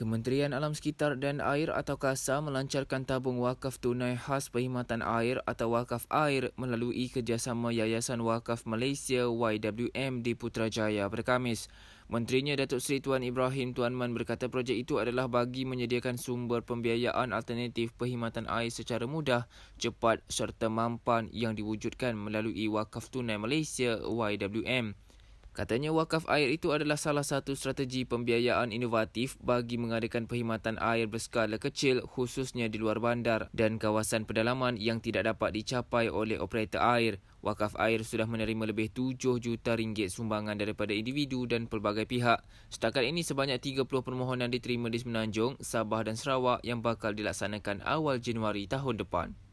Kementerian Alam Sekitar dan Air atau KASA melancarkan tabung wakaf tunai khas perkhidmatan air atau wakaf air melalui kerjasama Yayasan Wakaf Malaysia YWM di Putrajaya pada Khamis. Menterinya Datuk Seri Tuan Ibrahim Tuan Man berkata projek itu adalah bagi menyediakan sumber pembiayaan alternatif perkhidmatan air secara mudah, cepat serta mampan yang diwujudkan melalui Wakaf Tunai Malaysia YWM. Katanya wakaf air itu adalah salah satu strategi pembiayaan inovatif bagi mengadakan perkhidmatan air berskala kecil khususnya di luar bandar dan kawasan pedalaman yang tidak dapat dicapai oleh operator air. Wakaf air sudah menerima lebih 7 juta ringgit sumbangan daripada individu dan pelbagai pihak. Setakat ini sebanyak 30 permohonan diterima di Semenanjung, Sabah dan Sarawak yang bakal dilaksanakan awal Januari tahun depan.